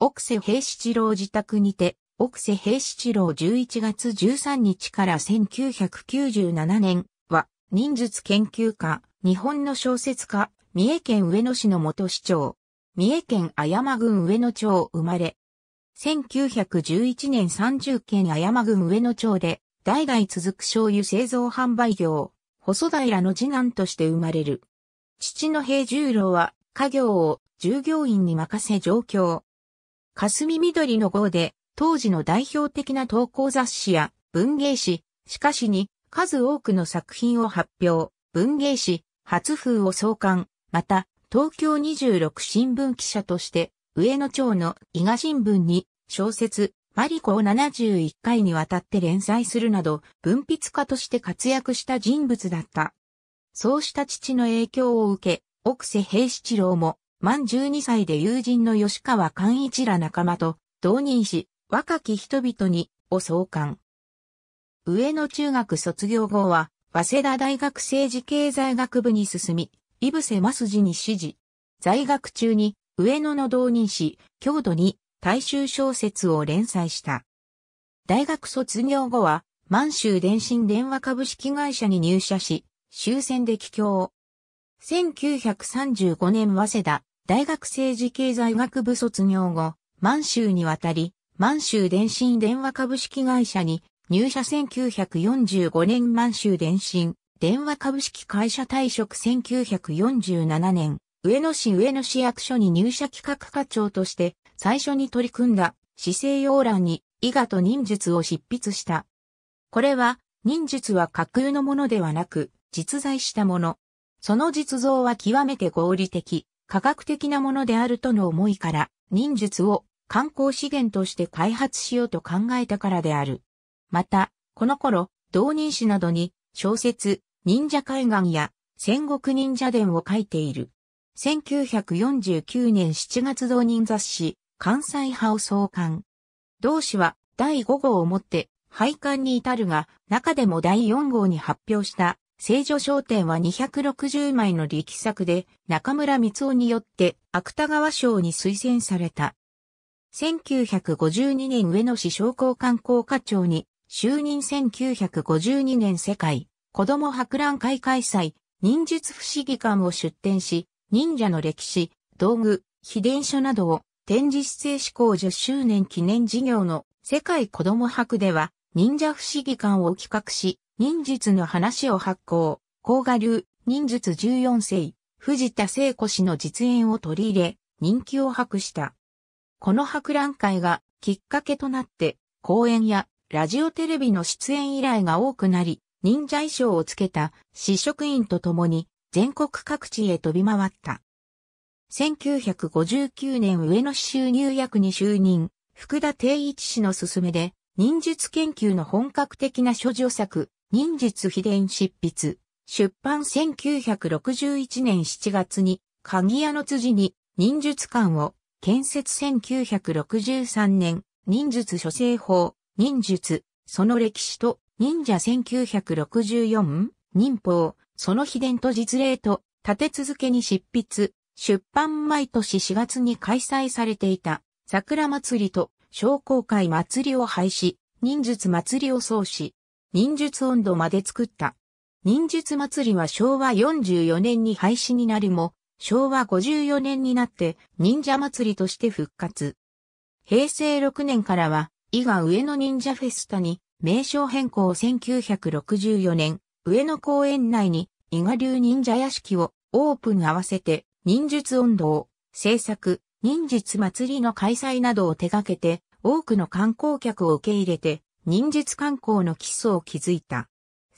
奥瀬平七郎自宅にて、奥瀬平七郎11月13日から1997年は、忍術研究家、日本の小説家、三重県上野市の元市長、三重県あ山郡上野町生まれ、1911年30県あ山郡上野町で、代々続く醤油製造販売業、細平の次男として生まれる。父の平十郎は、家業を従業員に任せ上京。霞緑の号で、当時の代表的な投稿雑誌や文芸誌、しかしに数多くの作品を発表、文芸誌、初風を創刊、また、東京26新聞記者として、上野町の伊賀新聞に小説、マリコを71回にわたって連載するなど、文筆家として活躍した人物だった。そうした父の影響を受け、奥瀬平七郎も満12歳で友人の吉川寛一ら仲間と同人し、若き人々に、を創刊。上野中学卒業後は、早稲田大学政治経済学部に進み、井伏正次に指示。在学中に、上野の同人誌、郷土に、大衆小説を連載した。大学卒業後は、満州電信電話株式会社に入社し、終戦で帰郷。1935年早稲田大学政治経済学部卒業後、満州に渡り、満州電信電話株式会社に入社1945年満州電信電話株式会社退職1947年、上野市上野市役所に入社企画課長として最初に取り組んだ市政要欄に伊賀と忍術を執筆した。これは忍術は架空のものではなく実在したもの。その実像は極めて合理的、科学的なものであるとの思いから忍術を観光資源として開発しようと考えたからである。また、この頃、同人誌などに小説、忍者海岸や戦国忍者伝を書いている。1949年7月同人雑誌、関西派を創刊。同誌は第5号をもって廃刊に至るが、中でも第4号に発表した聖女商店は260枚の力作で中村光雄によって芥川賞に推薦された。1952年上野市商工観光課長に就任1952年世界子供博覧会開催忍術不思議館を出展し忍者の歴史、道具、秘伝書などを展示姿勢志向10周年記念事業の世界子供博では忍者不思議館を企画し忍術の話を発行、甲賀流、忍術14世、藤田聖子氏の実演を取り入れ、人気を博した。この博覧会がきっかけとなって、講演やラジオテレビの出演依頼が多くなり、忍者衣装をつけた試食員と共に全国各地へ飛び回った。1959年上野市収入役に就任、福田定一氏の勧めで、忍術研究の本格的な諸女作、忍術秘伝執筆。出版1961年7月に、鍵屋の辻に忍術館を建設1963年、忍術諸生法、忍術、その歴史と、忍者1964、忍法、その秘伝と実例と、立て続けに執筆、出版毎年4月に開催されていた、桜祭りと、商工会祭りを廃止、忍術祭りを創始、忍術温度まで作った。忍術祭りは昭和44年に廃止になるも、昭和54年になって忍者祭りとして復活。平成6年からは、伊賀上野忍者フェスタに名称変更1964年、上野公園内に伊賀流忍者屋敷をオープン合わせて忍術温度を制作、忍術祭りの開催などを手掛けて多くの観光客を受け入れて忍術観光の基礎を築いた。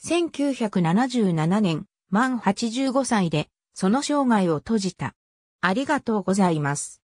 1977年、満85歳で、その生涯を閉じた。ありがとうございます。